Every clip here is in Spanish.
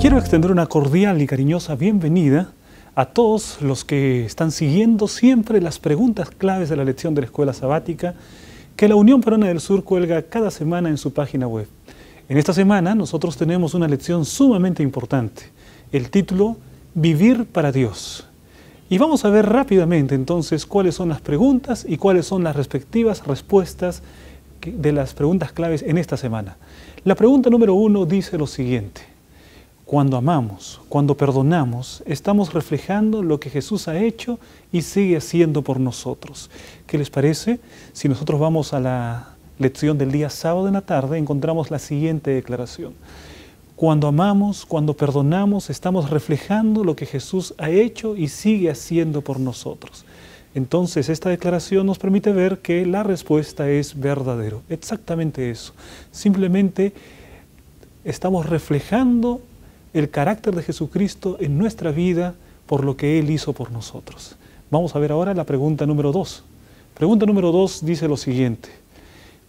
Quiero extender una cordial y cariñosa bienvenida a todos los que están siguiendo siempre las preguntas claves de la lección de la Escuela Sabática que la Unión Peruana del Sur cuelga cada semana en su página web. En esta semana nosotros tenemos una lección sumamente importante, el título Vivir para Dios. Y vamos a ver rápidamente entonces cuáles son las preguntas y cuáles son las respectivas respuestas de las preguntas claves en esta semana. La pregunta número uno dice lo siguiente. Cuando amamos, cuando perdonamos, estamos reflejando lo que Jesús ha hecho y sigue haciendo por nosotros. ¿Qué les parece? Si nosotros vamos a la lección del día sábado en la tarde, encontramos la siguiente declaración. Cuando amamos, cuando perdonamos, estamos reflejando lo que Jesús ha hecho y sigue haciendo por nosotros. Entonces, esta declaración nos permite ver que la respuesta es verdadero. Exactamente eso. Simplemente estamos reflejando el carácter de Jesucristo en nuestra vida por lo que Él hizo por nosotros. Vamos a ver ahora la pregunta número 2. Pregunta número 2 dice lo siguiente.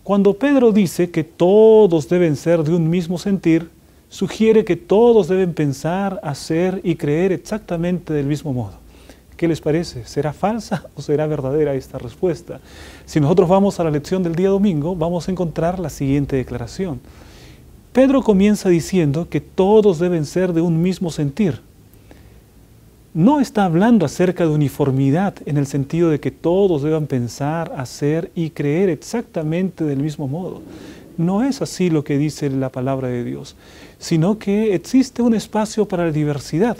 Cuando Pedro dice que todos deben ser de un mismo sentir, sugiere que todos deben pensar, hacer y creer exactamente del mismo modo. ¿Qué les parece? ¿Será falsa o será verdadera esta respuesta? Si nosotros vamos a la lección del día domingo, vamos a encontrar la siguiente declaración. Pedro comienza diciendo que todos deben ser de un mismo sentir. No está hablando acerca de uniformidad en el sentido de que todos deban pensar, hacer y creer exactamente del mismo modo. No es así lo que dice la palabra de Dios, sino que existe un espacio para la diversidad.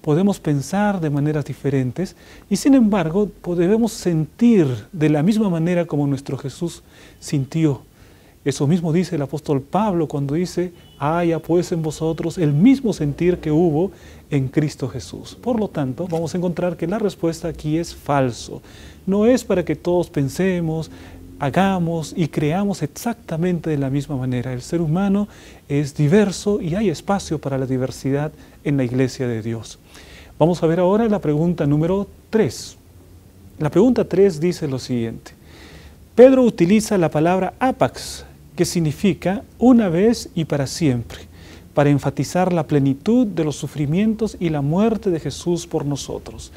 Podemos pensar de maneras diferentes y sin embargo debemos sentir de la misma manera como nuestro Jesús sintió eso mismo dice el apóstol Pablo cuando dice, haya pues en vosotros el mismo sentir que hubo en Cristo Jesús. Por lo tanto, vamos a encontrar que la respuesta aquí es falso. No es para que todos pensemos, hagamos y creamos exactamente de la misma manera. El ser humano es diverso y hay espacio para la diversidad en la iglesia de Dios. Vamos a ver ahora la pregunta número 3. La pregunta 3 dice lo siguiente. Pedro utiliza la palabra apax que significa una vez y para siempre, para enfatizar la plenitud de los sufrimientos y la muerte de Jesús por nosotros.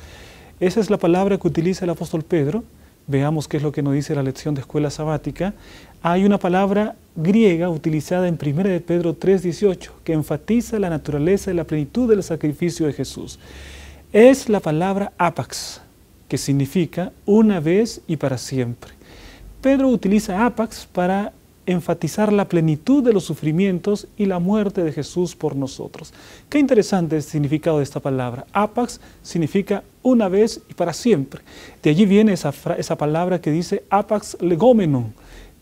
Esa es la palabra que utiliza el apóstol Pedro. Veamos qué es lo que nos dice la lección de escuela sabática. Hay una palabra griega utilizada en 1 de Pedro 3:18 que enfatiza la naturaleza y la plenitud del sacrificio de Jesús. Es la palabra apax, que significa una vez y para siempre. Pedro utiliza apax para enfatizar la plenitud de los sufrimientos y la muerte de Jesús por nosotros. Qué interesante el significado de esta palabra. Apax significa una vez y para siempre. De allí viene esa, esa palabra que dice apax legomenon,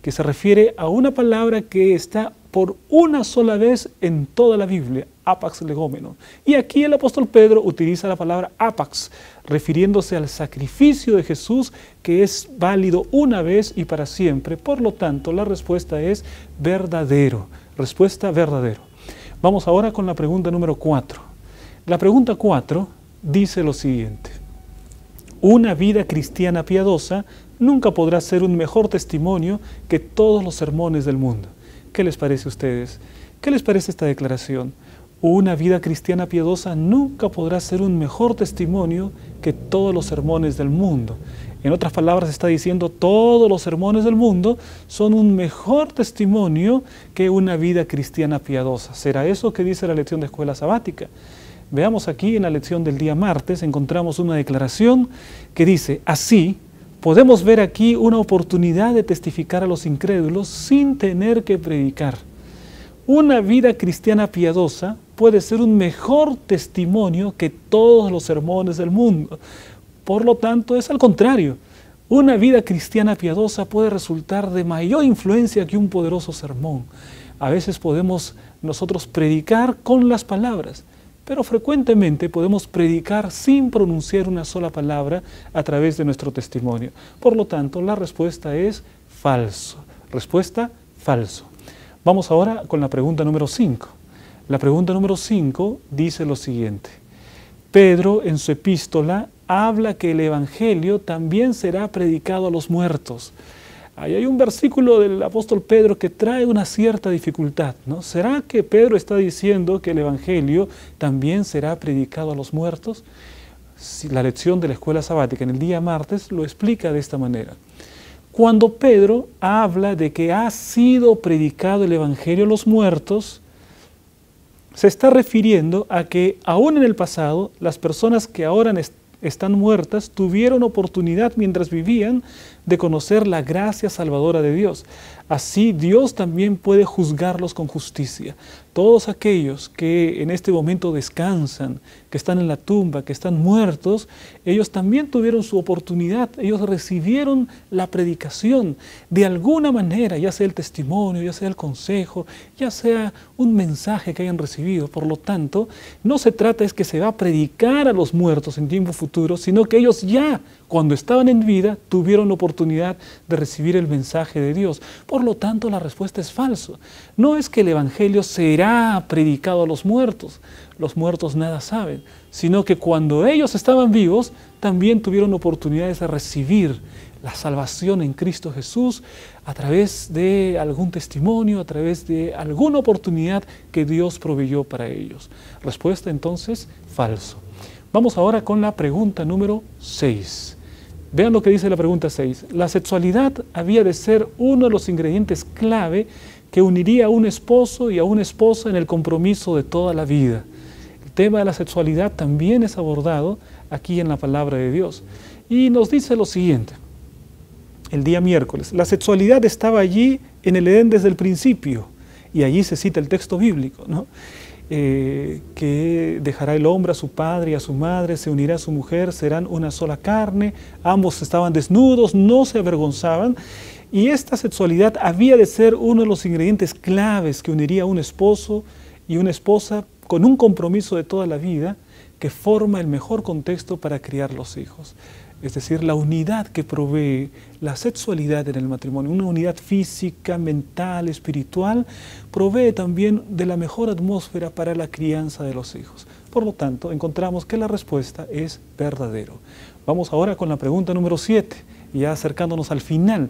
que se refiere a una palabra que está por una sola vez en toda la Biblia, apax legómeno. Y aquí el apóstol Pedro utiliza la palabra apax, refiriéndose al sacrificio de Jesús que es válido una vez y para siempre. Por lo tanto, la respuesta es verdadero. Respuesta verdadero. Vamos ahora con la pregunta número 4. La pregunta 4 dice lo siguiente. Una vida cristiana piadosa nunca podrá ser un mejor testimonio que todos los sermones del mundo. ¿Qué les parece a ustedes? ¿Qué les parece esta declaración? una vida cristiana piadosa nunca podrá ser un mejor testimonio que todos los sermones del mundo. En otras palabras está diciendo, todos los sermones del mundo son un mejor testimonio que una vida cristiana piadosa. ¿Será eso que dice la lección de escuela sabática? Veamos aquí en la lección del día martes, encontramos una declaración que dice, así podemos ver aquí una oportunidad de testificar a los incrédulos sin tener que predicar. Una vida cristiana piadosa puede ser un mejor testimonio que todos los sermones del mundo. Por lo tanto, es al contrario. Una vida cristiana piadosa puede resultar de mayor influencia que un poderoso sermón. A veces podemos nosotros predicar con las palabras, pero frecuentemente podemos predicar sin pronunciar una sola palabra a través de nuestro testimonio. Por lo tanto, la respuesta es falso. Respuesta falso. Vamos ahora con la pregunta número 5. La pregunta número 5 dice lo siguiente. Pedro en su epístola habla que el Evangelio también será predicado a los muertos. Ahí hay un versículo del apóstol Pedro que trae una cierta dificultad. ¿no? ¿Será que Pedro está diciendo que el Evangelio también será predicado a los muertos? La lección de la escuela sabática en el día martes lo explica de esta manera. Cuando Pedro habla de que ha sido predicado el Evangelio a los muertos, se está refiriendo a que aún en el pasado las personas que ahora están muertas tuvieron oportunidad mientras vivían de conocer la gracia salvadora de Dios. Así Dios también puede juzgarlos con justicia. Todos aquellos que en este momento descansan, que están en la tumba, que están muertos, ellos también tuvieron su oportunidad, ellos recibieron la predicación de alguna manera, ya sea el testimonio, ya sea el consejo, ya sea un mensaje que hayan recibido. Por lo tanto, no se trata es que se va a predicar a los muertos en tiempo futuro, sino que ellos ya cuando estaban en vida, tuvieron oportunidad de recibir el mensaje de Dios. Por lo tanto, la respuesta es falsa. No es que el Evangelio será predicado a los muertos. Los muertos nada saben, sino que cuando ellos estaban vivos, también tuvieron oportunidades de recibir la salvación en Cristo Jesús a través de algún testimonio, a través de alguna oportunidad que Dios proveyó para ellos. Respuesta entonces, falso. Vamos ahora con la pregunta número 6. Vean lo que dice la pregunta 6. La sexualidad había de ser uno de los ingredientes clave que uniría a un esposo y a una esposa en el compromiso de toda la vida. El tema de la sexualidad también es abordado aquí en la palabra de Dios. Y nos dice lo siguiente, el día miércoles, la sexualidad estaba allí en el Edén desde el principio, y allí se cita el texto bíblico. ¿no? Eh, que dejará el hombre a su padre y a su madre, se unirá a su mujer, serán una sola carne, ambos estaban desnudos, no se avergonzaban. Y esta sexualidad había de ser uno de los ingredientes claves que uniría a un esposo y una esposa con un compromiso de toda la vida que forma el mejor contexto para criar los hijos es decir, la unidad que provee la sexualidad en el matrimonio, una unidad física, mental, espiritual, provee también de la mejor atmósfera para la crianza de los hijos. Por lo tanto, encontramos que la respuesta es verdadero. Vamos ahora con la pregunta número 7, ya acercándonos al final.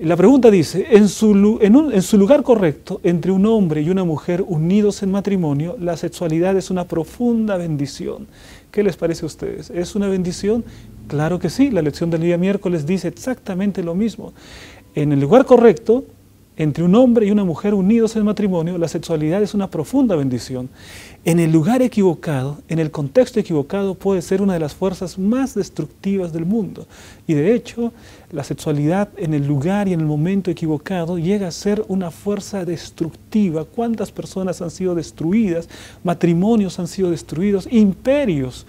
La pregunta dice, en su, en su, lugar correcto, entre un hombre y una mujer unidos en matrimonio, la sexualidad es una profunda bendición. ¿Qué les parece a ustedes? ¿Es una bendición? Claro que sí, la lección del día miércoles dice exactamente lo mismo. En el lugar correcto, entre un hombre y una mujer unidos en matrimonio, la sexualidad es una profunda bendición. En el lugar equivocado, en el contexto equivocado, puede ser una de las fuerzas más destructivas del mundo. Y de hecho, la sexualidad en el lugar y en el momento equivocado llega a ser una fuerza destructiva. ¿Cuántas personas han sido destruidas? Matrimonios han sido destruidos, imperios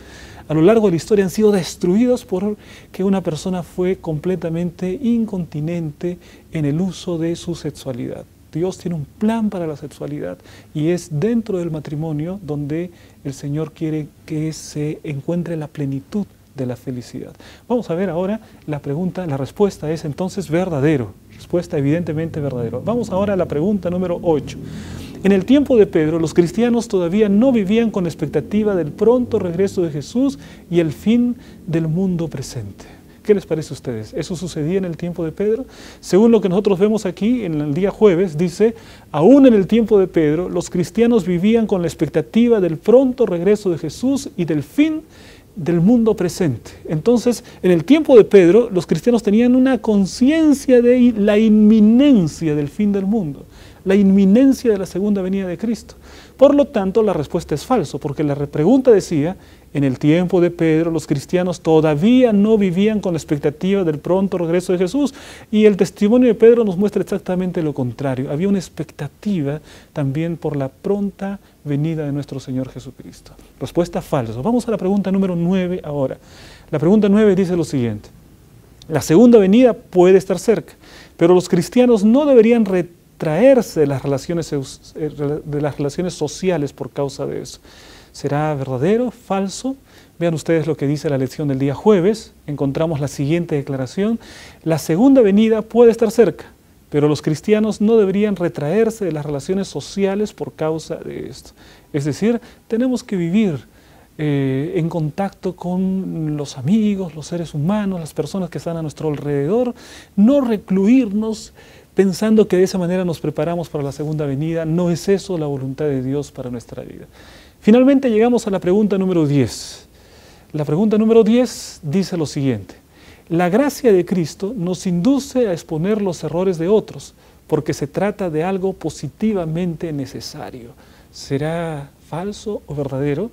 a lo largo de la historia han sido destruidos por que una persona fue completamente incontinente en el uso de su sexualidad. Dios tiene un plan para la sexualidad y es dentro del matrimonio donde el Señor quiere que se encuentre la plenitud de la felicidad. Vamos a ver ahora la pregunta, la respuesta es entonces verdadero, respuesta evidentemente verdadero. Vamos ahora a la pregunta número 8. En el tiempo de Pedro, los cristianos todavía no vivían con expectativa del pronto regreso de Jesús y el fin del mundo presente. ¿Qué les parece a ustedes? ¿Eso sucedía en el tiempo de Pedro? Según lo que nosotros vemos aquí en el día jueves, dice, aún en el tiempo de Pedro, los cristianos vivían con la expectativa del pronto regreso de Jesús y del fin del mundo presente. Entonces, en el tiempo de Pedro, los cristianos tenían una conciencia de la inminencia del fin del mundo la inminencia de la segunda venida de Cristo. Por lo tanto, la respuesta es falso, porque la pregunta decía, en el tiempo de Pedro los cristianos todavía no vivían con la expectativa del pronto regreso de Jesús y el testimonio de Pedro nos muestra exactamente lo contrario. Había una expectativa también por la pronta venida de nuestro Señor Jesucristo. Respuesta falsa. Vamos a la pregunta número 9 ahora. La pregunta 9 dice lo siguiente. La segunda venida puede estar cerca, pero los cristianos no deberían retirarse retraerse de las relaciones, eh, de las relaciones sociales por causa de eso. ¿Será verdadero? ¿Falso? Vean ustedes lo que dice la lección del día jueves. Encontramos la siguiente declaración. La segunda venida puede estar cerca, pero los cristianos no deberían retraerse de las relaciones sociales por causa de esto. Es decir, tenemos que vivir eh, en contacto con los amigos, los seres humanos, las personas que están a nuestro alrededor, no recluirnos pensando que de esa manera nos preparamos para la segunda venida. No es eso la voluntad de Dios para nuestra vida. Finalmente llegamos a la pregunta número 10. La pregunta número 10 dice lo siguiente. La gracia de Cristo nos induce a exponer los errores de otros porque se trata de algo positivamente necesario. ¿Será falso o verdadero?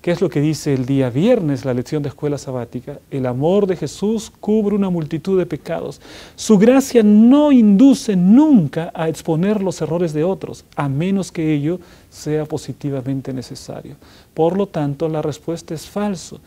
¿Qué es lo que dice el día viernes la lección de escuela sabática? El amor de Jesús cubre una multitud de pecados. Su gracia no induce nunca a exponer los errores de otros, a menos que ello sea positivamente necesario. Por lo tanto, la respuesta es falso.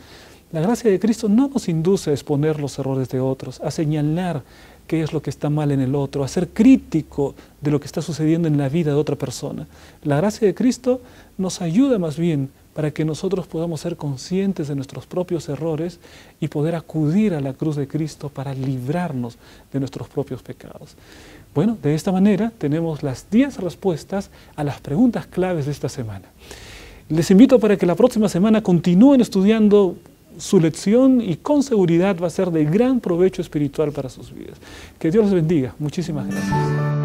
La gracia de Cristo no nos induce a exponer los errores de otros, a señalar qué es lo que está mal en el otro, a ser crítico de lo que está sucediendo en la vida de otra persona. La gracia de Cristo nos ayuda más bien para que nosotros podamos ser conscientes de nuestros propios errores y poder acudir a la cruz de Cristo para librarnos de nuestros propios pecados. Bueno, de esta manera tenemos las 10 respuestas a las preguntas claves de esta semana. Les invito para que la próxima semana continúen estudiando su lección y con seguridad va a ser de gran provecho espiritual para sus vidas. Que Dios los bendiga. Muchísimas gracias.